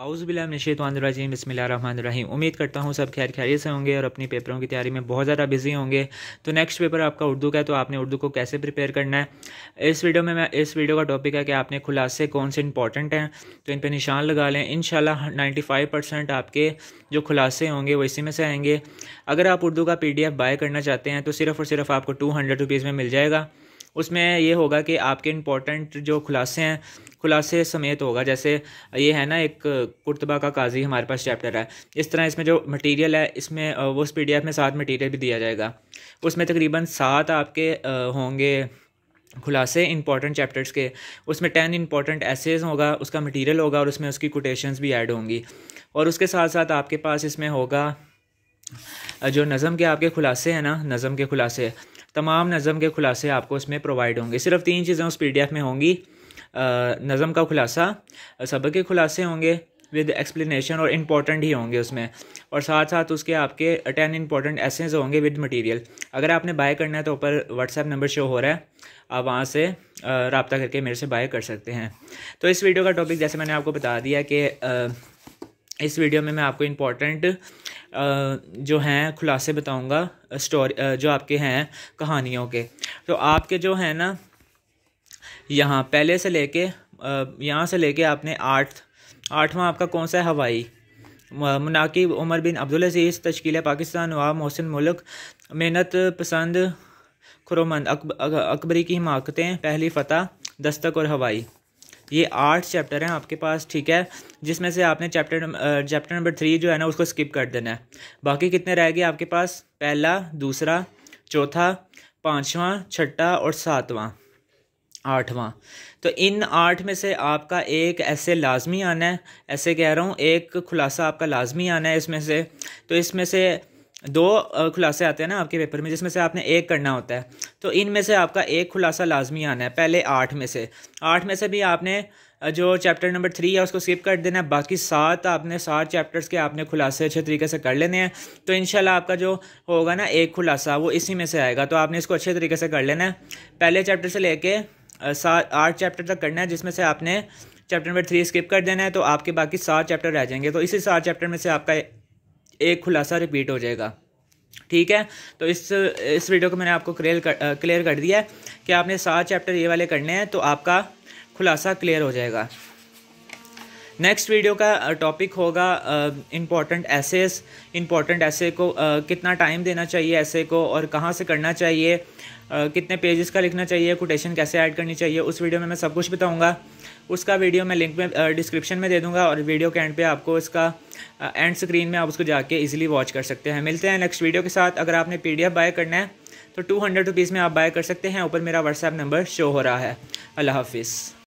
आउज़बिल्लाशतवानरजीम बसमिल्लाम उम्मीद करता हूँ सब खैर खैरियत से होंगे और अपनी पेपरों की तैयारी में बहुत ज़्यादा बिजी होंगे तो नेक्स्ट पेपर आपका उर्दू का है तो आपने उर्दू को कैसे प्रिपेयर करना है इस वीडियो में मैं इस वीडियो का टॉपिक है कि आपने खुलासे कौन से इंपॉर्टेंट हैं तो इन पर निशान लगा लें इन शाला आपके जो खुलासे होंगे वो इसी में से आएंगे अगर आप उर्दू का पी बाय करना चाहते हैं तो सिर्फ़ और सिर्फ आपको टू हंड्रेड में मिल जाएगा उसमें ये होगा कि आपके इंपॉर्टेंट जो खुलासे हैं खुलासे समेत होगा जैसे ये है ना एक कुर्तबा का काजी हमारे पास चैप्टर है इस तरह इसमें जो मटेरियल है इसमें वो उस पी में सात मटेरियल भी दिया जाएगा उसमें तकरीबन सात आपके होंगे खुलासे इंपॉर्टेंट चैप्टर्स के उसमें टेन इंपॉर्टेंट एसेज होगा उसका मटेरियल होगा और उसमें उसकी कोटेशंस भी ऐड होंगी और उसके साथ साथ आपके पास इसमें होगा जो नज़म के आपके खुलासे हैं ना नज़म के खुलासे तमाम नज़म के खुलासे आपको इसमें प्रोवाइड होंगे सिर्फ तीन चीज़ें उस पी में होंगी नज़म का खुलासा सबक के खुलासे होंगे विद एक्सप्लेनेशन और इम्पॉर्टेंट ही होंगे उसमें और साथ साथ उसके आपके टेन इंपॉर्टेंट एसेज होंगे विद मटेरियल अगर आपने बाय करना है तो ऊपर व्हाट्सएप नंबर शो हो रहा है आप वहाँ से रबता करके मेरे से बाय कर सकते हैं तो इस वीडियो का टॉपिक जैसे मैंने आपको बता दिया कि इस वीडियो में मैं आपको इम्पॉर्टेंट जो हैं खुलासे बताऊंगा स्टोरी जो आपके हैं कहानियों के तो आपके जो हैं ना यहाँ पहले से लेके यहाँ से लेके आपने आठ आठवां आपका कौन सा है हवाई मनाकिब उमर बिन अब्दुल अजीज़ तश्कील पाकिस्तान नवाब मोहसिन मुल्क मेहनत पसंद खुरमंद अकबरी की हिमाकतें पहली फ़तह दस्तक और हवाई ये आठ चैप्टर हैं आपके पास ठीक है जिसमें से आपने चैप्टर चैप्टर नंबर थ्री जो है ना उसको स्किप कर देना है बाकी कितने रह गए आपके पास पहला दूसरा चौथा पाँचवा छठा और सातवां आठवां तो इन आठ में से आपका एक ऐसे लाजमी आना है ऐसे कह रहा हूँ एक खुलासा आपका लाजमी आना है इसमें से तो इसमें से दो खुलासे आते हैं ना आपके पेपर में जिसमें से आपने एक करना होता है तो इनमें से आपका एक खुलासा लाजमी आना है पहले आठ में से आठ में से भी आपने जो चैप्टर नंबर थ्री है उसको स्किप कर देना है बाकी सात आपने सात चैप्टर्स के आपने खुलासे अच्छे तरीके से कर लेने हैं तो इन आपका जो होगा ना एक खुलासा वो इसी में से आएगा तो आपने इसको अच्छे तरीके से कर लेना है पहले चैप्टर से लेके सात आठ चैप्टर तक करना है जिसमें से आपने चैप्टर नंबर थ्री स्किप कर देना है तो आपके बाकी सात चैप्टर रह जाएंगे तो इसी सात चैप्टर में से आपका एक खुलासा रिपीट हो जाएगा ठीक है तो इस इस वीडियो को मैंने आपको क्लियर कर क्लियर कर दिया है कि आपने सात चैप्टर ये वाले करने हैं तो आपका खुलासा क्लियर हो जाएगा नेक्स्ट वीडियो का टॉपिक uh, होगा इम्पॉर्टेंट एसेस इम्पॉर्टेंट ऐसे को uh, कितना टाइम देना चाहिए ऐसे को और कहाँ से करना चाहिए uh, कितने पेजेस का लिखना चाहिए कोटेशन कैसे ऐड करनी चाहिए उस वीडियो में मैं सब कुछ बताऊँगा उसका वीडियो मैं लिंक में डिस्क्रिप्शन uh, में दे दूँगा और वीडियो के एंड पे आपको इसका एंड uh, स्क्रीन में आप उसको जाके ईज़िली वॉच कर सकते हैं मिलते हैं नेक्स्ट वीडियो के साथ अगर आपने पी बाय करना है तो टू हंड्रेड रुपीज़ में आप बाय कर सकते हैं ऊपर मेरा व्हाट्सएप नंबर शो हो रहा है अल्लाह हाफिज़